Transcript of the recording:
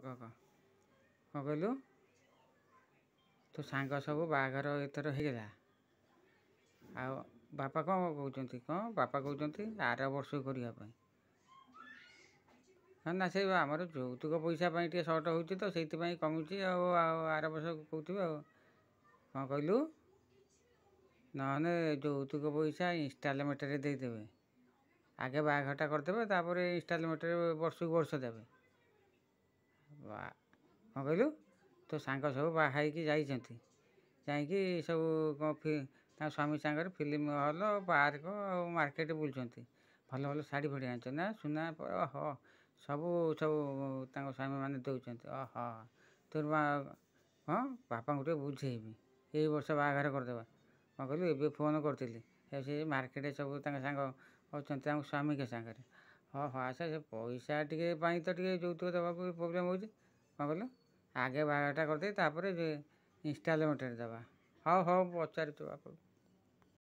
କ'ଣ କହିଲୁ ତୋ ସାଙ୍ଗ ସବୁ ବାହାଘର ଏଥର ହେଇଗଲା ଆଉ ବାପା କ'ଣ କହୁଛନ୍ତି କ'ଣ ବାପା କହୁଛନ୍ତି ଆର ବର୍ଷ କରିବା ପାଇଁ ହଁ ନା ସେ ଆମର ଯୌତୁକ ପଇସା ପାଇଁ ଟିକେ ସର୍ଟ ହେଉଛି ତ ସେଇଥିପାଇଁ କମୁଛି ଆଉ ଆଉ ଆର ବର୍ଷ କହୁଥିବେ ଆଉ କ'ଣ କହିଲୁ ନହେଲେ ଯୌତୁକ ପଇସା ଇନଷ୍ଟାଲମେଣ୍ଟରେ ଦେଇଦେବେ ଆଗେ ବାହାଘରଟା କରିଦେବେ ତା'ପରେ ଇନଷ୍ଟାଲମେଣ୍ଟରେ ବର୍ଷକୁ ବର୍ଷ ଦେବେ କ'ଣ କହିଲୁ ତୋ ସାଙ୍ଗ ସବୁ ବାହା ହେଇକି ଯାଇଛନ୍ତି ଯାଇକି ସବୁ ତାଙ୍କ ସ୍ୱାମୀ ସାଙ୍ଗରେ ଫିଲ୍ମ ହଲ୍ ପାର୍କ ଆଉ ମାର୍କେଟ୍ ବୁଲୁଛନ୍ତି ଭଲ ଭଲ ଶାଢ଼ୀ ଫାଢ଼ୀ ଆଣିଛନ୍ତି ନା ସୁନା ଓହ ସବୁ ସବୁ ତାଙ୍କ ସ୍ୱାମୀମାନେ ଦେଉଛନ୍ତି ଓହ ତୋର ହଁ ବାପାଙ୍କୁ ଟିକେ ବୁଝେଇବି ଏଇ ବର୍ଷ ବାହାଘର କରିଦେବା କ'ଣ କହିଲୁ ଏବେ ଫୋନ୍ କରିଥିଲି ସେ ମାର୍କେଟ୍ ସବୁ ତାଙ୍କ ସାଙ୍ଗ ଅଛନ୍ତି ତାଙ୍କ ସ୍ୱାମୀଙ୍କ ସାଙ୍ଗରେ ହଁ ହଁ ଆଚ୍ଛା ସେ ପଇସା ଟିକେ ପାଇଁ ତ ଟିକେ ଯୌତୁକ ଦେବାକୁ ପ୍ରୋବ୍ଲେମ୍ ହେଉଛି କ'ଣ କହିଲୁ ଆଗେ ବାହାଘରଟା କରିଦେଇ ତା'ପରେ ଇନଷ୍ଟଲମେଣ୍ଟରେ ଦେବା ହଉ ହଉ ପଚାରୁଛୁ ଆପଣଙ୍କୁ